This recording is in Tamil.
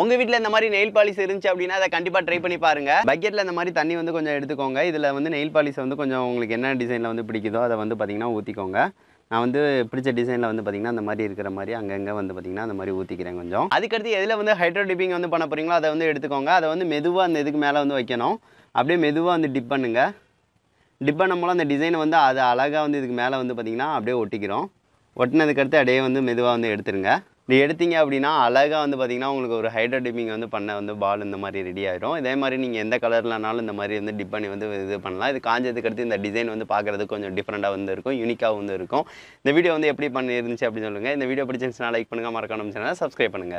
உங்கள் வீட்டில் இந்த மாதிரி நெயில் பாலிஷ் இருந்துச்சு அப்படின்னா அதை கண்டிப்பாக ட்ரை பண்ணி பாருங்கள் பக்கெட்டில் இந்த மாதிரி தண்ணி வந்து கொஞ்சம் எடுத்துக்கோங்க இதில் வந்து நெயில் பாலிஷ் வந்து கொஞ்சம் உங்களுக்கு என்ன டிசைனில் வந்து பிடிக்குதோ அதை வந்து பார்த்திங்கன்னா ஊற்றிக்கோங்க நான் வந்து பிடிச்ச டிசைனில் வந்து பார்த்திங்கன்னா அந்த மாதிரி இருக்கிற மாதிரி அங்கங்கே வந்து பார்த்திங்கன்னா அந்த மாதிரி ஊற்றிக்கிறேன் கொஞ்சம் அதுக்கடுத்து எதில் வந்து ஹைட்ரோ டிப்பிங் வந்து பண்ண போகிறீங்களோ அதை வந்து எடுத்துக்கோங்க அதை வந்து மெதுவாக அந்த இதுக்கு மேலே வந்து வைக்கணும் அப்படியே மெதுவாக வந்து டிப் பண்ணுங்கள் டிப் பண்ணும் அந்த டிசைனை வந்து அது அழகாக வந்து இதுக்கு மேலே வந்து பார்த்திங்கன்னா அப்படியே ஒட்டிக்கிறோம் ஒட்டினதுக்கடுத்து அப்படியே வந்து மெதுவாக வந்து எடுத்துருங்க இப்படி எடுத்தீங்க அப்படின்னா அழகாக வந்து பார்த்திங்கன்னா உங்களுக்கு ஒரு ஹைட்ரோ டிப்பிங் வந்து பண்ண வந்து பால் இந்த மாதிரி ரெடி ஆகிரும் இதே மாதிரி நீங்கள் எந்த கலர்லனாலும் இந்த மாதிரி வந்து டிப் பண்ணி வந்து இது பண்ணலாம் இது காஞ்சதுக்கு அடுத்து இந்த டிசைன் வந்து பார்க்குறதுக்கு கொஞ்சம் டிஃப்ரெண்ட்டாக வந்து இருக்கும் யூனிக்காக வந்து இருக்கும் இந்த வீடியோ வந்து எப்படி பண்ணிருந்துச்சு அப்படின்னு சொல்லுங்கள் இந்த வீடியோ பிடிச்சிருந்துச்சுன்னா லைக் பண்ணுங்கள் மறக்காமல் சப்ஸ்கிரைப் பண்ணுங்கள்